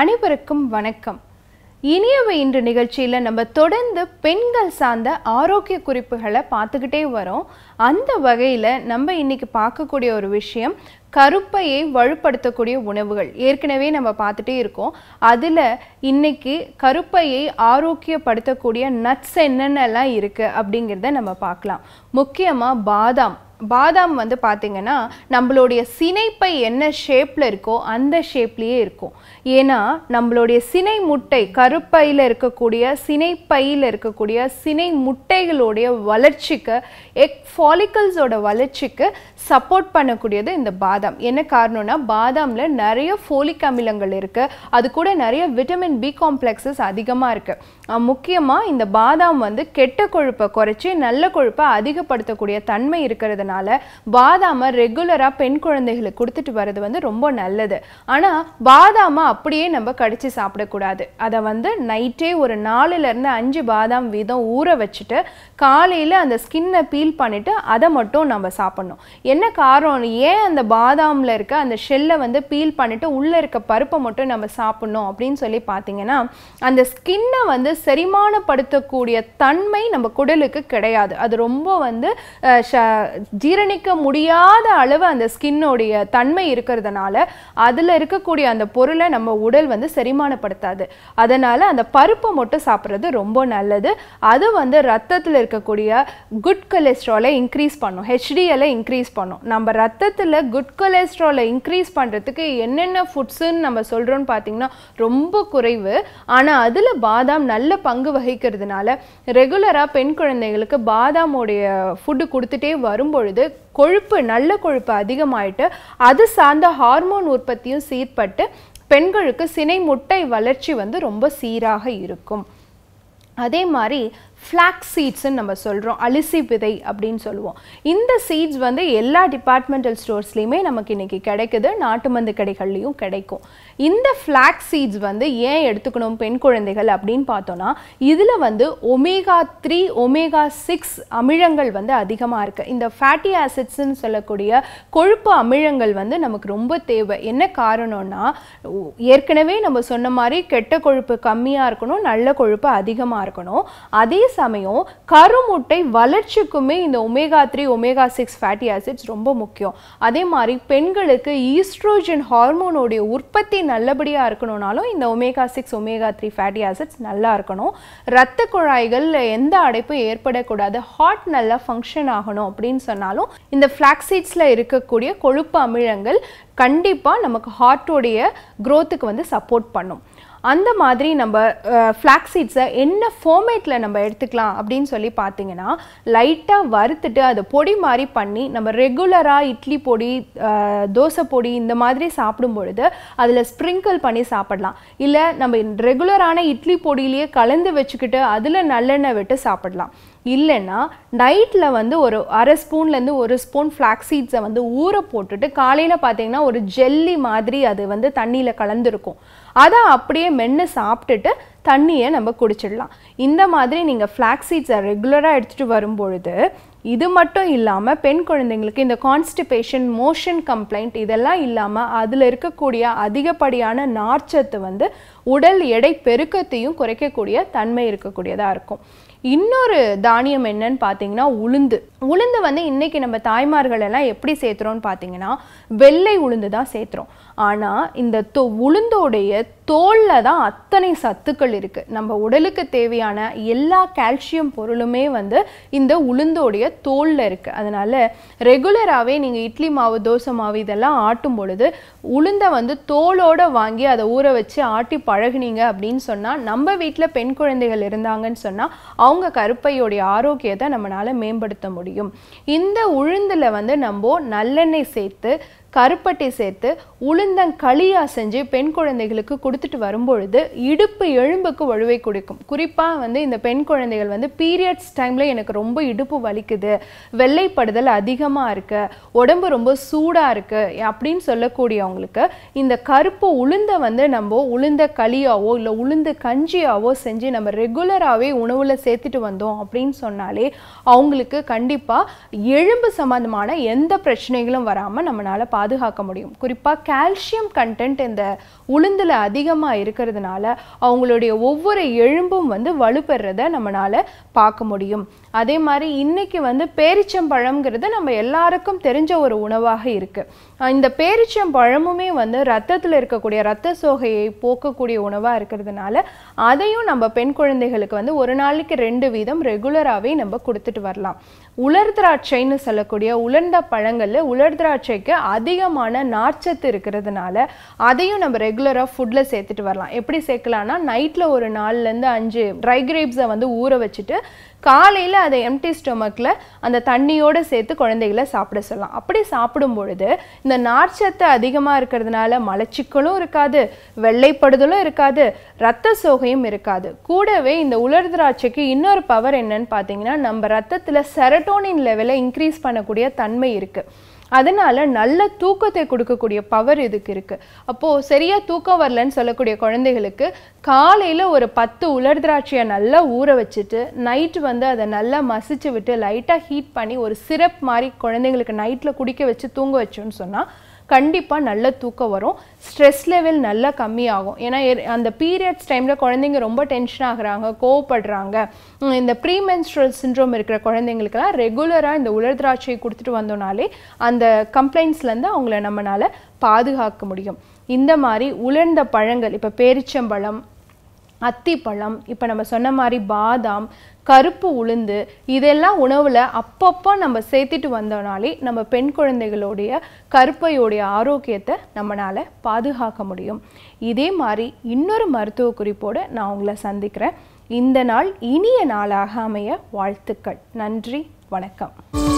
அனைவருக்கும் வணக்கம் இனியவை இன்று நிகழ்ச்சியில் நம்ம தொடர்ந்து பெண்கள் சார்ந்த ஆரோக்கிய குறிப்புகளை பார்த்துக்கிட்டே வரோம் அந்த வகையில் நம்ம இன்றைக்கி பார்க்கக்கூடிய ஒரு விஷயம் கருப்பையை வலுப்படுத்தக்கூடிய உணவுகள் ஏற்கனவே நம்ம பார்த்துட்டே இருக்கோம் அதில் இன்னைக்கு கருப்பையை ஆரோக்கியப்படுத்தக்கூடிய நட்ஸ் என்னென்னலாம் இருக்குது அப்படிங்கிறத நம்ம பார்க்கலாம் முக்கியமாக பாதாம் பாதாம் வந்து பார்த்திங்கன்னா நம்மளுடைய சினைப்பை என்ன ஷேப்பில் இருக்கோ அந்த ஷேப்லேயே இருக்கும் ஏன்னா நம்மளுடைய சினை முட்டை கருப்பையில் இருக்கக்கூடிய சினைப்பையில் இருக்கக்கூடிய சினை முட்டைகளுடைய வளர்ச்சிக்கு எக் ஃபாலிக்கல்ஸோட வளர்ச்சிக்கு சப்போர்ட் பண்ணக்கூடியது இந்த பாதாம் பாதாம் என்ன காரணம்னா பாதாமில் நிறைய ஃபோலிக் அமிலங்கள் இருக்குது அது கூட நிறைய விட்டமின் பி காம்ப்ளெக்ஸஸ் அதிகமாக இருக்குது முக்கியமாக இந்த பாதாம் வந்து கெட்ட கொழுப்பை குறைச்சி நல்ல கொழுப்பை அதிகப்படுத்தக்கூடிய தன்மை இருக்கிறதுனால பாதாமை ரெகுலராக பெண் குழந்தைகளுக்கு கொடுத்துட்டு வர்றது வந்து ரொம்ப நல்லது ஆனால் பாதாமை அப்படியே நம்ம கடிச்சு சாப்பிடக்கூடாது அதை வந்து நைட்டே ஒரு நாலுலேருந்து அஞ்சு பாதாம் வீதம் ஊற வச்சுட்டு காலையில் அந்த ஸ்கின்னை பீல் பண்ணிவிட்டு அதை மட்டும் நம்ம சாப்பிட்ணும் என்ன காரணம் ஏன் அந்த பாதாம் பாதாமில் இருக்க அந்த ஷெல்லை வந்து பீல் பண்ணிவிட்டு உள்ளே இருக்க பருப்பை மட்டும் நம்ம சாப்பிட்ணும் அப்படின்னு சொல்லி பார்த்தீங்கன்னா அந்த ஸ்கின்னை வந்து செரிமானப்படுத்தக்கூடிய தன்மை நம்ம குடலுக்கு கிடையாது அது ரொம்ப வந்து ஜீரணிக்க முடியாத அளவு அந்த ஸ்கின்னுடைய தன்மை இருக்கிறதுனால அதில் இருக்கக்கூடிய அந்த பொருளை நம்ம உடல் வந்து செரிமானப்படுத்தாது அதனால் அந்த பருப்பை மட்டும் சாப்பிட்றது ரொம்ப நல்லது அது வந்து ரத்தத்தில் இருக்கக்கூடிய குட் கொலஸ்ட்ராலை இன்க்ரீஸ் பண்ணும் ஹெச்டிஎல்லை இன்க்ரீஸ் பண்ணும் நம்ம ரத்தத்தில் குட் கொலஸ்ட்ராலை இன்க்ரீஸ் பண்ணுறதுக்கு என்னென்ன ஃபுட்ஸுன்னு நம்ம சொல்கிறோன்னு பார்த்தீங்கன்னா ரொம்ப குறைவு ஆனால் அதில் பாதாம் நல்ல பங்கு வகிக்கிறதுனால ரெகுலராக பெண் குழந்தைகளுக்கு பாதாமுடைய ஃபுட்டு கொடுத்துட்டே வரும்பொழுது கொழுப்பு நல்ல கொழுப்பு அதிகமாயிட்டு அது சார்ந்த ஹார்மோன் உற்பத்தியும் சீர்பட்டு பெண்களுக்கு சினை முட்டை வளர்ச்சி வந்து ரொம்ப சீராக இருக்கும் அதே மாதிரி ஃப்ளாக்ஸ் சீட்ஸ்ன்னு நம்ம சொல்கிறோம் அலிசி விதை அப்படின்னு சொல்லுவோம் இந்த சீட்ஸ் வந்து எல்லா டிபார்ட்மெண்டல் ஸ்டோர்ஸ்லேயுமே நமக்கு இன்றைக்கி கிடைக்குது நாட்டு மந்து கடைகள்லேயும் கிடைக்கும் இந்த ஃப்ளாக்ஸ் சீட்ஸ் வந்து ஏன் எடுத்துக்கணும் பெண் குழந்தைகள் அப்படின்னு பார்த்தோன்னா இதில் வந்து ஒமேகா த்ரீ ஒமேகா சிக்ஸ் அமிலங்கள் வந்து அதிகமாக இருக்குது இந்த ஃபேட்டி ஆசிட்ஸ்ன்னு சொல்லக்கூடிய கொழுப்பு அமிலங்கள் வந்து நமக்கு ரொம்ப தேவை என்ன காரணம்னா ஏற்கனவே நம்ம சொன்ன மாதிரி கெட்ட கொழுப்பு கம்மியாக இருக்கணும் நல்ல கொழுப்பு அதிகமாக இருக்கணும் அதே சமயம் கருமுட்டை வளர்ச்சிக்குமே இந்த omega three omega six fatty acids ரொம்ப முக்கியம் அதே மாதிரி பெண்களுக்கு ஈஸ்ட்ரோஜன் ஹார்மோனோடைய உற்பத்தி நல்லபடியாக இருக்கணும்னாலும் இந்த omega six omega three fatty acids நல்லா இருக்கணும் ரத்த குழாய்களில் எந்த அடைப்பும் ஏற்படக்கூடாது ஹார்ட் நல்லா ஃபங்க்ஷன் ஆகணும் அப்படின்னு சொன்னாலும் இந்த ஃப்ளாக்ஸீட்ஸில் இருக்கக்கூடிய கொழுப்பு அமிலங்கள் கண்டிப்பாக நமக்கு ஹார்ட்டோடைய க்ரோத்துக்கு வந்து சப்போர்ட் பண்ணும் அந்த மாதிரி நம்ம ஃப்ளாக் சீட்ஸை என்ன ஃபார்மேட்டில் நம்ம எடுத்துக்கலாம் அப்படின்னு சொல்லி பார்த்தீங்கன்னா லைட்டாக வறுத்துட்டு அதை பொடி மாதிரி பண்ணி நம்ம ரெகுலராக இட்லி பொடி தோசை பொடி இந்த மாதிரி சாப்பிடும் பொழுது அதில் ஸ்ப்ரிங்கிள் பண்ணி சாப்பிடலாம் இல்லை நம்ம ரெகுலரான இட்லி பொடியிலேயே கலந்து வச்சுக்கிட்டு அதில் நல்லெண்ணெய் விட்டு சாப்பிடலாம் இல்லைன்னா நைட்டில் வந்து ஒரு அரை ஸ்பூன்லேருந்து ஒரு ஸ்பூன் ஃப்ளாக் சீட்ஸை வந்து ஊற போட்டுட்டு காலையில் பார்த்தீங்கன்னா ஒரு ஜெல்லி மாதிரி அது வந்து தண்ணியில் கலந்துருக்கும் அதை அப்படியே மென்று சாப்பிட்டுட்டு தண்ணியை நம்ம குடிச்சிடலாம் இந்த மாதிரி நீங்கள் ஃப்ளாக் சீட்ஸை ரெகுலராக எடுத்துகிட்டு வரும்பொழுது இது மட்டும் இல்லாமல் பெண் குழந்தைங்களுக்கு இந்த கான்ஸ்டிபேஷன் மோஷன் கம்ப்ளைண்ட் இதெல்லாம் இல்லாமல் அதில் இருக்கக்கூடிய அதிகப்படியான நார்ச்சத்து வந்து உடல் எடை பெருக்கத்தையும் குறைக்கக்கூடிய தன்மை இருக்கக்கூடியதாக இருக்கும் இன்னொரு தானியம் என்னன்னு பார்த்தீங்கன்னா உளுந்து உளுந்து வந்து இன்றைக்கி நம்ம தாய்மார்கள் எல்லாம் எப்படி சேர்த்துறோம்னு பார்த்தீங்கன்னா வெள்ளை உளுந்து தான் சேர்த்துறோம் ஆனால் இந்த தொ உளுந்தோடைய தோலில் தான் அத்தனை சத்துக்கள் இருக்குது நம்ம உடலுக்கு தேவையான எல்லா கால்சியம் பொருளுமே வந்து இந்த உளுந்தோடைய தோலில் இருக்குது அதனால் ரெகுலராகவே நீங்கள் இட்லி மாவு தோசை மாவு இதெல்லாம் ஆட்டும் பொழுது உளுந்தை வந்து தோலோடு வாங்கி அதை ஊற வச்சு ஆட்டி பழகுனீங்க அப்படின்னு சொன்னால் நம்ம வீட்டில் பெண் குழந்தைகள் இருந்தாங்கன்னு சொன்னால் அவங்க கருப்பையோடைய ஆரோக்கியத்தை நம்மளால் மேம்படுத்த முடியும் இந்த உளுந்தில் வந்து நம்ம நல்லெண்ணெய் சேர்த்து கருப்பட்டி சேர்த்து களியாக செஞ்சு பெண் குழந்தைகளுக்கு கொடுத்துட்டு வரும்பொழுது இடுப்பு எலும்புக்கு வலுவை கொடுக்கும் குறிப்பாக வந்து இந்த பெண் குழந்தைகள் வந்து பீரியட்ஸ் டைமில் எனக்கு ரொம்ப இடுப்பு வலிக்குது வெள்ளைப்படுதல் அதிகமாக இருக்குது உடம்பு ரொம்ப சூடாக இருக்குது அப்படின்னு சொல்லக்கூடியவங்களுக்கு இந்த கருப்பு உளுந்தை வந்து நம்ம உளுந்த களியாவோ இல்லை உளுந்து கஞ்சியாவோ செஞ்சு நம்ம ரெகுலராகவே உணவில் சேர்த்துட்டு வந்தோம் அப்படின்னு சொன்னாலே அவங்களுக்கு கண்டிப்பாக எலும்பு சம்மந்தமான எந்த பிரச்சனைகளும் வராமல் நம்மளால் பார்த்து பாதுகாக்க முடியும் குறிப்பாக கால்சியம் கண்டென்ட் இந்த உளுந்தில் அதிகமாக இருக்கிறதுனால அவங்களுடைய ஒவ்வொரு எலும்பும் வந்து வலுப்பெறத நம்மளால் பார்க்க முடியும் அதே மாதிரி இன்னைக்கு வந்து பேரிச்சம்பழம்ங்கிறது நம்ம எல்லாருக்கும் தெரிஞ்ச ஒரு உணவாக இருக்குது இந்த பேரிச்சம்பழமுமே வந்து ரத்தத்தில் இருக்கக்கூடிய ரத்த சோகையை போக்கக்கூடிய உணவாக இருக்கிறதுனால அதையும் நம்ம பெண் குழந்தைகளுக்கு வந்து ஒரு நாளைக்கு ரெண்டு வீதம் ரெகுலராகவே நம்ம கொடுத்துட்டு வரலாம் உலர் திராட்சைன்னு சொல்லக்கூடிய உலர்ந்த பழங்களில் உலர் திராட்சைக்கு அதிகமான நார்ச்சத்து இருக்கிறதுனால அதையும் நம்ம ரெகுலர் ரெகுலராக ஃபுட்டில் சேர்த்துட்டு வரலாம் எப்படி சேர்க்கலான்னா நைட்டில் ஒரு நாலுலேருந்து அஞ்சு ட்ரை கிரேப்ஸை வந்து ஊற வச்சுட்டு காலையில் அதை எம்டி ஸ்டொமக்கில் அந்த தண்ணியோடு சேர்த்து குழந்தைகளை சாப்பிட சொல்லலாம் அப்படி சாப்பிடும் பொழுது இந்த நார்ச்சத்து அதிகமாக இருக்கிறதுனால மலச்சிக்கலும் இருக்காது வெள்ளைப்படுதலும் இருக்காது ரத்த சோகையும் இருக்காது கூடவே இந்த உலர் திராட்சைக்கு இன்னொரு பவர் என்னன்னு பார்த்தீங்கன்னா நம்ம ரத்தத்தில் செரட்டோனின் லெவலை இன்க்ரீஸ் பண்ணக்கூடிய தன்மை இருக்குது அதனால நல்ல தூக்கத்தை கொடுக்கக்கூடிய பவர் இதுக்கு இருக்குது அப்போது சரியாக தூக்கம் வரலன்னு சொல்லக்கூடிய குழந்தைகளுக்கு காலையில் ஒரு பத்து உலர் திராட்சையை நல்லா ஊற வச்சுட்டு நைட்டு வந்து அதை நல்லா மசிச்சு விட்டு லைட்டாக ஹீட் பண்ணி ஒரு சிரப் மாதிரி குழந்தைங்களுக்கு நைட்டில் குடிக்க வச்சு தூங்க வச்சோன்னு சொன்னால் கண்டிப்பாக நல்ல தூக்கம் வரும் ஸ்ட்ரெஸ் லெவல் நல்லா கம்மியாகும் ஏன்னா அந்த பீரியட்ஸ் டைமில் குழந்தைங்க ரொம்ப டென்ஷன் ஆகுறாங்க கோவப்படுறாங்க இந்த ப்ரீமென்ஸ்ட்ரல் சிண்ட்ரோம் இருக்கிற குழந்தைங்களுக்கெல்லாம் ரெகுலராக இந்த உலர் திராட்சையை கொடுத்துட்டு வந்தோம்னாலே அந்த கம்ப்ளைண்ட்ஸ்லேருந்து அவங்கள நம்மளால் பாதுகாக்க முடியும் இந்த மாதிரி உலர்ந்த பழங்கள் இப்போ பேரிச்சம்பழம் அத்திப்பழம் இப்போ நம்ம சொன்ன மாதிரி பாதாம் கருப்பு உளுந்து இதெல்லாம் உணவில் அப்பப்போ நம்ம சேர்த்துட்டு வந்தோம்னாலே நம்ம பெண் குழந்தைகளுடைய கருப்பையுடைய ஆரோக்கியத்தை நம்மளால் பாதுகாக்க முடியும் இதே மாதிரி இன்னொரு மருத்துவ குறிப்போடு நான் உங்களை சந்திக்கிறேன் இந்த நாள் இனிய நாளாக அமைய வாழ்த்துக்கள் நன்றி வணக்கம்